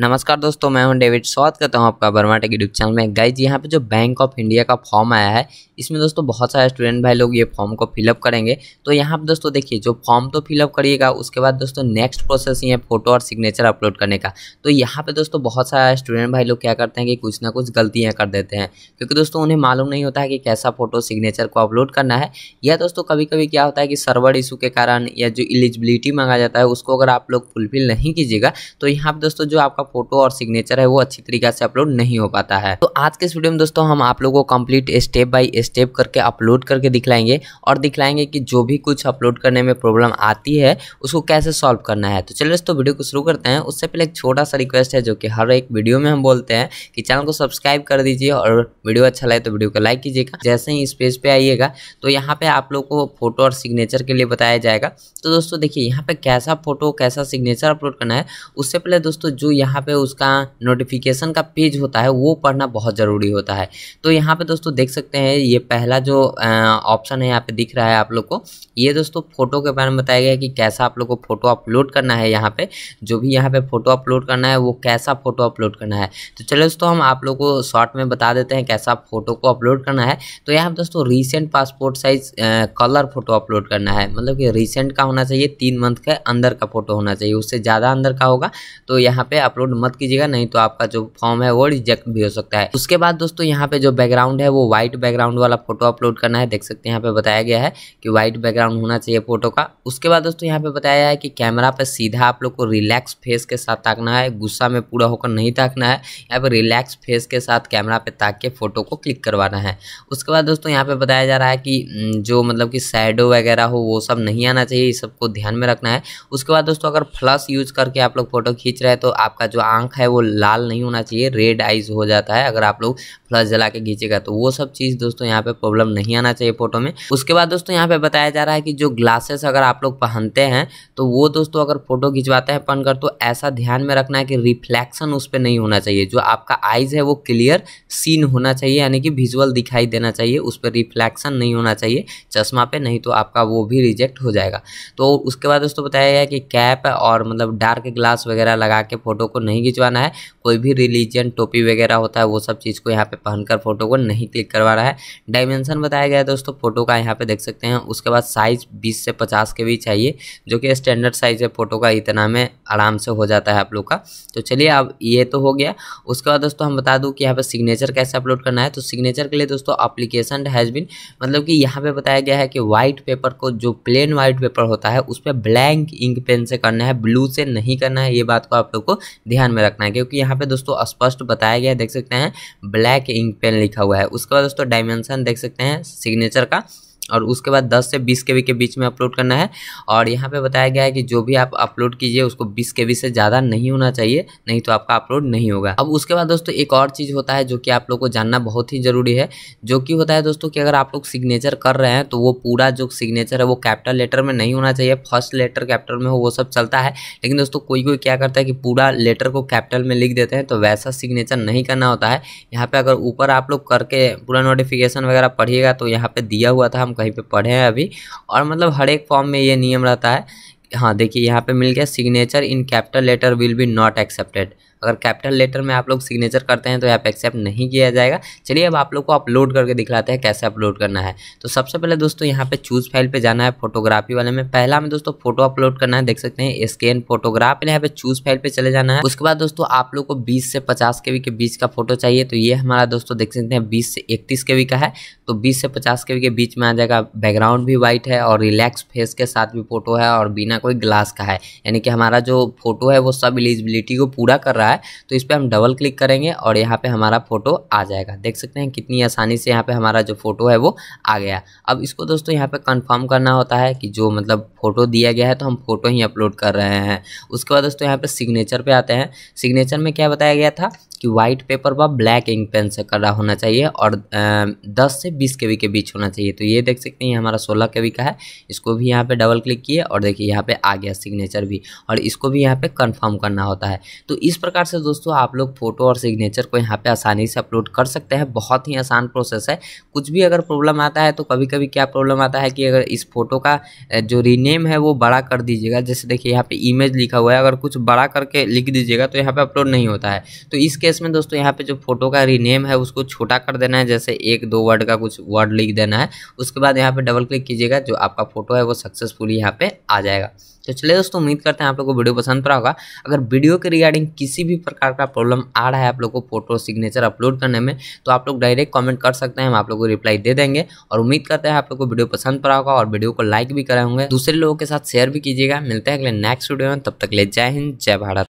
नमस्कार दोस्तों मैं हूं डेविड स्वागत करता हूं आपका बर्मा टेक यूट्यूब चैनल में गाइज यहां पे जो बैंक ऑफ इंडिया का फॉर्म आया है इसमें दोस्तों बहुत सारे स्टूडेंट भाई लोग ये फॉर्म को फिलअप करेंगे तो यहां पे दोस्तों देखिए जो फॉर्म तो फिलअप करिएगा उसके बाद दोस्तों नेक्स्ट प्रोसेस ये है फोटो और सिग्नेचर अपलोड करने का तो यहाँ पर दोस्तों बहुत सारे स्टूडेंट भाई लोग क्या करते हैं कि कुछ ना कुछ गलतियाँ कर देते हैं क्योंकि दोस्तों उन्हें मालूम नहीं होता है कि कैसा फोटो सिग्नेचर को अपलोड करना है या दोस्तों कभी कभी क्या होता है कि सर्वर इशू के कारण या जो एलिजिबिलिटी मांगा जाता है उसको अगर आप लोग फुलफिल नहीं कीजिएगा तो यहाँ पर दोस्तों जो आपका फोटो और सिग्नेचर है वो अच्छी तरीके से अपलोड नहीं हो पाता है तो आज के इस वीडियो में दोस्तों हम आप लोगों को कंप्लीट स्टेप बाय स्टेप करके अपलोड करके दिखलाएंगे और दिखलाएंगे कि जो भी कुछ अपलोड करने में प्रॉब्लम आती है उसको कैसे सॉल्व करना है तो चलिए दोस्तों वीडियो को शुरू करते हैं उससे पहले एक छोटा सा रिक्वेस्ट है जो कि हर एक वीडियो में हम बोलते हैं कि चैनल को सब्सक्राइब कर दीजिए और वीडियो अच्छा लगे तो वीडियो को लाइक कीजिएगा जैसे ही इस पेज पे आइएगा तो यहाँ पे आप लोग को फोटो और सिग्नेचर के लिए बताया जाएगा तो दोस्तों देखिए यहाँ पे कैसा फोटो कैसा सिग्नेचर अपलोड करना है उससे पहले दोस्तों जो यहाँ यहाँ पे उसका नोटिफिकेशन का पेज होता है वो पढ़ना बहुत ज़रूरी होता है तो यहाँ पे दोस्तों देख सकते हैं ये पहला जो ऑप्शन है यहाँ पे दिख रहा है आप लोग को ये दोस्तों फोटो के बारे में बताया गया है कि कैसा आप लोग को फोटो अपलोड करना है यहाँ पर जो भी यहाँ पर फोटो अपलोड करना है वो कैसा फोटो अपलोड करना है तो चलो दोस्तों हम आप लोग को शॉर्ट में बता देते हैं कैसा फोटो को अपलोड करना है तो यहाँ पर दोस्तों recent passport size colour photo upload करना है मतलब कि रिसेंट का होना चाहिए तीन मंथ के अंदर का फोटो होना चाहिए उससे ज़्यादा अंदर का होगा तो यहाँ पे अपलोड डाउनलोड मत कीजिएगा नहीं तो आपका जो फॉर्म है वो रिजेक्ट भी हो सकता है उसके बाद दोस्तों यहाँ पे जो बैकग्राउंड है वो व्हाइट बैकग्राउंड वाला फोटो अपलोड करना है देख सकते हैं यहाँ पे बताया गया है कि व्हाइट बैकग्राउंड होना चाहिए फोटो का उसके बाद दोस्तों यहाँ पे बताया गया है कि कैमरा पर सीधा आप लोग को रिलैक्स फेस के साथ ताकना है गुस्सा में पूरा होकर नहीं ताकना है यहाँ पर रिलैक्स फेस के साथ कैमरा पे ताक के फोटो को क्लिक करवाना है उसके बाद दोस्तों यहाँ पे बताया जा रहा है कि जो मतलब कि सैडो वगैरह हो वो सब नहीं आना चाहिए इस सबको ध्यान में रखना है उसके बाद दोस्तों अगर फ्लस यूज करके आप लोग फोटो खींच रहे हैं तो आपका जो आंख है वो लाल नहीं होना चाहिए रेड आइज हो जाता है अगर आप लोग फ्लश जला के खींचेगा तो वो सब चीज़ दोस्तों यहाँ पे प्रॉब्लम नहीं आना चाहिए फोटो में उसके बाद दोस्तों यहाँ पे बताया जा रहा है कि जो ग्लासेस अगर आप लोग पहनते हैं तो वो दोस्तों अगर फोटो खिंचवाते हैं पहनकर तो ऐसा ध्यान में रखना है कि रिफ्लेक्शन उस पर नहीं होना चाहिए जो आपका आइज है वो क्लियर सीन होना चाहिए यानी कि विजुअल दिखाई देना चाहिए उस पर रिफ्लेक्शन नहीं होना चाहिए चश्मा पे नहीं तो आपका वो भी रिजेक्ट हो जाएगा तो उसके बाद दोस्तों बताया गया कि कैप और मतलब डार्क ग्लास वगैरह लगा के फोटो को नहीं खिंचवाना है कोई भी रिलीजन टोपी वगैरह होता है वो सब चीज़ को यहाँ पे पहनकर फोटो को नहीं क्लिक करवाना है डायमेंशन बताया गया है दोस्तों फोटो का यहाँ पे देख सकते हैं उसके बाद साइज बीस से पचास के भी चाहिए जो कि स्टैंडर्ड साइज है फोटो का इतना में आराम से हो जाता है आप लोग का तो चलिए अब ये तो हो गया उसके बाद दोस्तों हम बता दूँ कि यहाँ पर सिग्नेचर कैसे अपलोड करना है तो सिग्नेचर के लिए दोस्तों अप्लीकेशन हैज़ बिन मतलब कि यहाँ पर बताया गया है कि वाइट पेपर को जो प्लेन वाइट पेपर होता है उस पर ब्लैंक इंक पेन से करना है ब्लू से नहीं करना है ये बात को आप लोग को ध्यान में रखना है क्योंकि यहाँ पे दोस्तों स्पष्ट बताया गया है देख सकते हैं ब्लैक इंक पेन लिखा हुआ है उसके बाद दोस्तों डायमेंशन देख सकते हैं सिग्नेचर का और उसके बाद 10 से 20 के के बीच में अपलोड करना है और यहाँ पे बताया गया है कि जो भी आप अपलोड कीजिए उसको 20 के से ज़्यादा नहीं होना चाहिए नहीं तो आपका अपलोड नहीं होगा अब उसके बाद दोस्तों एक और चीज़ होता है जो कि आप लोग को जानना बहुत ही ज़रूरी है जो कि होता है दोस्तों कि अगर आप लोग सिग्नेचर कर रहे हैं तो वो पूरा जो सिग्नेचर है वो कैपिटल लेटर में नहीं होना चाहिए फर्स्ट लेटर कैपिटल में हो वो सब चलता है लेकिन दोस्तों कोई कोई क्या करता है कि पूरा लेटर को कैपिटल में लिख देते हैं तो वैसा सिग्नेचर नहीं करना होता है यहाँ पर अगर ऊपर आप लोग करके पूरा नोटिफिकेशन वगैरह पढ़िएगा तो यहाँ पर दिया हुआ था हम कहीं पे पढ़े हैं अभी और मतलब हर एक फॉर्म में ये नियम रहता है हाँ देखिए यहाँ पे मिल गया signature in capital letter will be not accepted अगर कैपिटल लेटर में आप लोग सिग्नेचर करते हैं तो यहाँ पे एक्सेप्ट नहीं किया जाएगा चलिए अब आप लोग को अपलोड करके दिखलाते हैं कैसे अपलोड करना है तो सबसे पहले दोस्तों यहाँ पे चूज फाइल पे जाना है फोटोग्राफी वाले में पहला में दोस्तों फोटो अपलोड करना है देख सकते हैं स्कैन फोटोग्राफ यहाँ पे चूज फाइल पे चले जाना है उसके बाद दोस्तों आप लोग को बीस से पचास के के बीच का फोटो चाहिए तो ये हमारा दोस्तों देख सकते हैं बीस से इकतीस के का है तो बीस से पचास के के बीच में आ जाएगा बैकग्राउंड भी व्हाइट है और रिलैक्स फेस के साथ भी फोटो है और बिना कोई ग्लास का है यानी कि हमारा जो फोटो है वो सब एलिजिबिलिटी को पूरा कर रहा है रहा है तो इस पर हम डबल क्लिक करेंगे और यहाँ पे हमारा फोटो आ जाएगा देख सकते हैं कितनी आसानी से यहाँ पे हमारा जो फोटो है वो आ गया अब इसको दोस्तों यहाँ पे कंफर्म करना होता है कि जो मतलब फोटो दिया गया है तो हम फोटो ही अपलोड कर रहे हैं उसके बाद दोस्तों यहाँ पर सिग्नेचर पर आते हैं सिग्नेचर में क्या बताया गया था कि व्हाइट पेपर व ब्लैक इंक पेन से करा होना चाहिए और दस से बीस के के बीच होना चाहिए तो ये देख सकते हैं हमारा सोलह के का है इसको भी यहाँ पे डबल क्लिक किए और देखिए यहाँ पे आ गया सिग्नेचर भी और इसको भी यहाँ पे कंफर्म करना होता है तो इस प्रकार प्रकार से दोस्तों आप लोग फोटो और सिग्नेचर को यहाँ पे आसानी से अपलोड कर सकते हैं बहुत ही आसान प्रोसेस है कुछ भी अगर प्रॉब्लम आता है तो कभी कभी क्या प्रॉब्लम आता है कि अगर इस फोटो का जो रीनेम है वो बड़ा कर दीजिएगा जैसे देखिए यहाँ पे इमेज लिखा हुआ है अगर कुछ बड़ा करके लिख दीजिएगा तो यहाँ पे अपलोड नहीं होता है तो इस केस में दोस्तों यहाँ पे जो फोटो का रीनेम है उसको छोटा कर देना है जैसे एक दो वर्ड का कुछ वर्ड लिख देना है उसके बाद यहाँ पे डबल क्लिक कीजिएगा जो आपका फोटो है वो सक्सेसफुली यहाँ पे आ जाएगा तो चलिए दोस्तों उम्मीद करते हैं आप लोग को वीडियो पसंद पड़ा होगा अगर वीडियो के रिगार्डिंग किसी भी प्रकार का प्रॉब्लम आ रहा है आप लोग को फोटो सिग्नेचर अपलोड करने में तो आप लोग डायरेक्ट कमेंट कर सकते हैं हम आप लोग को रिप्लाई दे देंगे और उम्मीद करते हैं आप लोग को वीडियो पसंद पड़ा होगा और वीडियो को लाइक भी कराएंगे दूसरे लोगों के साथ शेयर भी कीजिएगा मिलते हैं अगले नेक्स्ट वीडियो में तब तक ले जय हिंद जय भारत